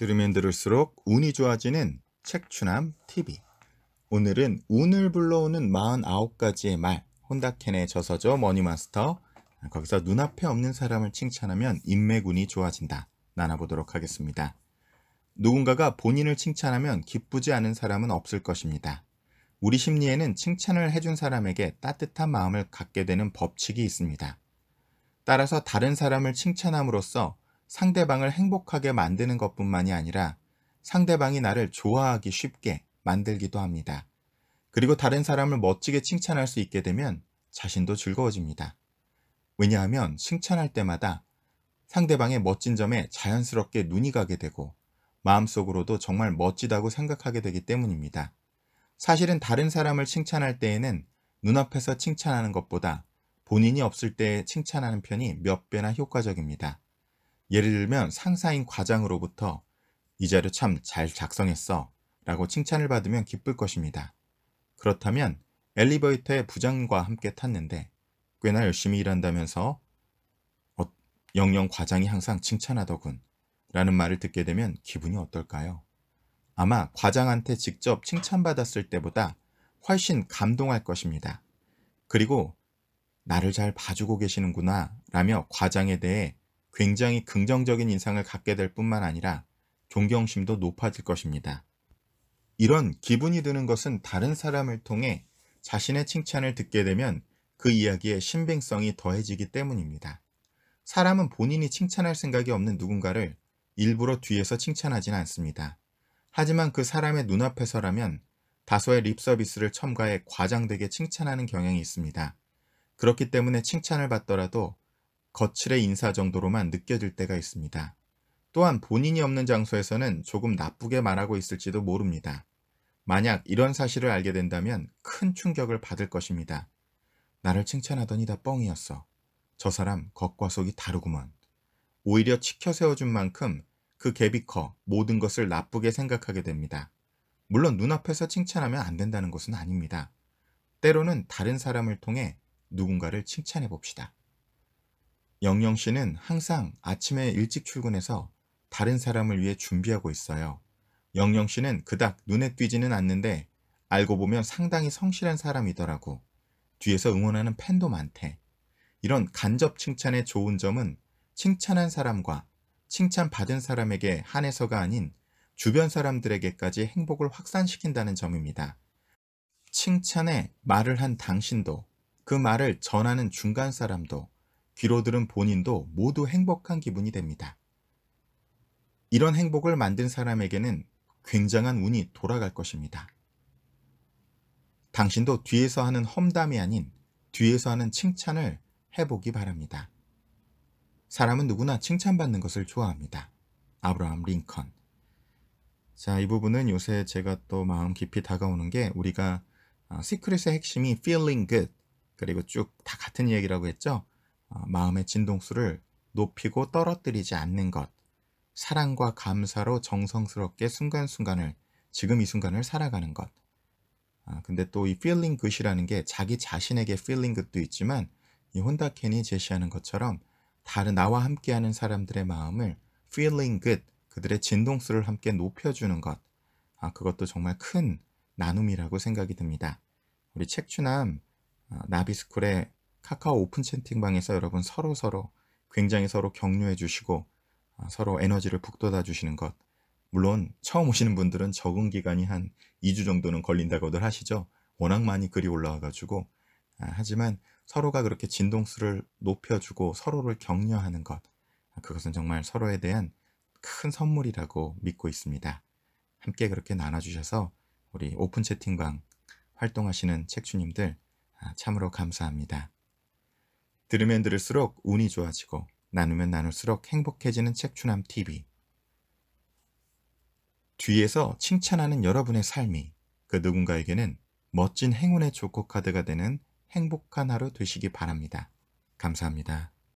들으면 들을수록 운이 좋아지는 책추남 TV. 오늘은 운을 불러오는 49가지의 말, 혼다켄의 저서죠 머니마스터. 거기서 눈앞에 없는 사람을 칭찬하면 인맥운이 좋아진다. 나눠보도록 하겠습니다. 누군가가 본인을 칭찬하면 기쁘지 않은 사람은 없을 것입니다. 우리 심리에는 칭찬을 해준 사람에게 따뜻한 마음을 갖게 되는 법칙이 있습니다. 따라서 다른 사람을 칭찬함으로써 상대방을 행복하게 만드는 것뿐만이 아니라 상대방이 나를 좋아하기 쉽게 만들기도 합니다. 그리고 다른 사람을 멋지게 칭찬할 수 있게 되면 자신도 즐거워집니다. 왜냐하면 칭찬할 때마다 상대방의 멋진 점에 자연스럽게 눈이 가게 되고 마음속으로도 정말 멋지다고 생각하게 되기 때문입니다. 사실은 다른 사람을 칭찬할 때에는 눈앞에서 칭찬하는 것보다 본인이 없을 때 칭찬하는 편이 몇 배나 효과적입니다. 예를 들면 상사인 과장으로부터 이 자료 참 잘 작성했어 라고 칭찬을 받으면 기쁠 것입니다. 그렇다면 엘리베이터에 부장과 함께 탔는데 꽤나 열심히 일한다면서 어, 영영 과장이 항상 칭찬하더군 라는 말을 듣게 되면 기분이 어떨까요? 아마 과장한테 직접 칭찬받았을 때보다 훨씬 감동할 것입니다. 그리고 나를 잘 봐주고 계시는구나 라며 과장에 대해 굉장히 긍정적인 인상을 갖게 될 뿐만 아니라 존경심도 높아질 것입니다. 이런 기분이 드는 것은 다른 사람을 통해 자신의 칭찬을 듣게 되면 그이야기의 신빙성이 더해지기 때문입니다. 사람은 본인이 칭찬할 생각이 없는 누군가를 일부러 뒤에서 칭찬하진 않습니다. 하지만 그 사람의 눈앞에서라면 다소의 립서비스를 첨가해 과장되게 칭찬하는 경향이 있습니다. 그렇기 때문에 칭찬을 받더라도 거칠의 인사 정도로만 느껴질 때가 있습니다. 또한 본인이 없는 장소에서는 조금 나쁘게 말하고 있을지도 모릅니다. 만약 이런 사실을 알게 된다면 큰 충격을 받을 것입니다. 나를 칭찬하더니 다 뻥이었어. 저 사람 겉과 속이 다르구먼. 오히려 치켜 세워준 만큼 그 갭이 커 모든 것을 나쁘게 생각하게 됩니다. 물론 눈앞에서 칭찬하면 안 된다는 것은 아닙니다. 때로는 다른 사람을 통해 누군가를 칭찬해 봅시다. 영영 씨는 항상 아침에 일찍 출근해서 다른 사람을 위해 준비하고 있어요. 영영 씨는 그닥 눈에 띄지는 않는데 알고 보면 상당히 성실한 사람이더라고. 뒤에서 응원하는 팬도 많대. 이런 간접 칭찬의 좋은 점은 칭찬한 사람과 칭찬받은 사람에게 한해서가 아닌 주변 사람들에게까지 행복을 확산시킨다는 점입니다. 칭찬에 말을 한 당신도 그 말을 전하는 중간 사람도 귀로 들은 본인도 모두 행복한 기분이 됩니다. 이런 행복을 만든 사람에게는 굉장한 운이 돌아갈 것입니다. 당신도 뒤에서 하는 험담이 아닌 뒤에서 하는 칭찬을 해보기 바랍니다. 사람은 누구나 칭찬받는 것을 좋아합니다. 아브라함 링컨 자, 이 부분은 요새 제가 또 마음 깊이 다가오는 게 우리가 아, 시크릿의 핵심이 feeling good 그리고 쭉 다 같은 얘기라고 했죠. 어, 마음의 진동수를 높이고 떨어뜨리지 않는 것, 사랑과 감사로 정성스럽게 순간순간을, 지금 이 순간을 살아가는 것. 아, 근데 또 이 feeling good이라는 게 자기 자신에게 feeling good도 있지만 이 혼다켄이 제시하는 것처럼 다른 나와 함께하는 사람들의 마음을 feeling good, 그들의 진동수를 함께 높여주는 것. 아, 그것도 정말 큰 나눔이라고 생각이 듭니다. 우리 책추남 어, 나비스쿨의 카카오 오픈 채팅방에서 여러분 서로 서로 굉장히 서로 격려해 주시고 아, 서로 에너지를 북돋아 주시는 것. 물론 처음 오시는 분들은 적응 기간이 한 2주 정도는 걸린다고들 하시죠. 워낙 많이 글이 올라와가지고 아, 하지만 서로가 그렇게 진동수를 높여주고 서로를 격려하는 것 아, 그것은 정말 서로에 대한 큰 선물이라고 믿고 있습니다. 함께 그렇게 나눠주셔서 우리 오픈 채팅방 활동하시는 책주님들 참으로 감사합니다. 들으면 들을수록 운이 좋아지고 나누면 나눌수록 행복해지는 책추남 TV. 뒤에서 칭찬하는 여러분의 삶이 그 누군가에게는 멋진 행운의 조커 카드가 되는 행복한 하루 되시기 바랍니다. 감사합니다.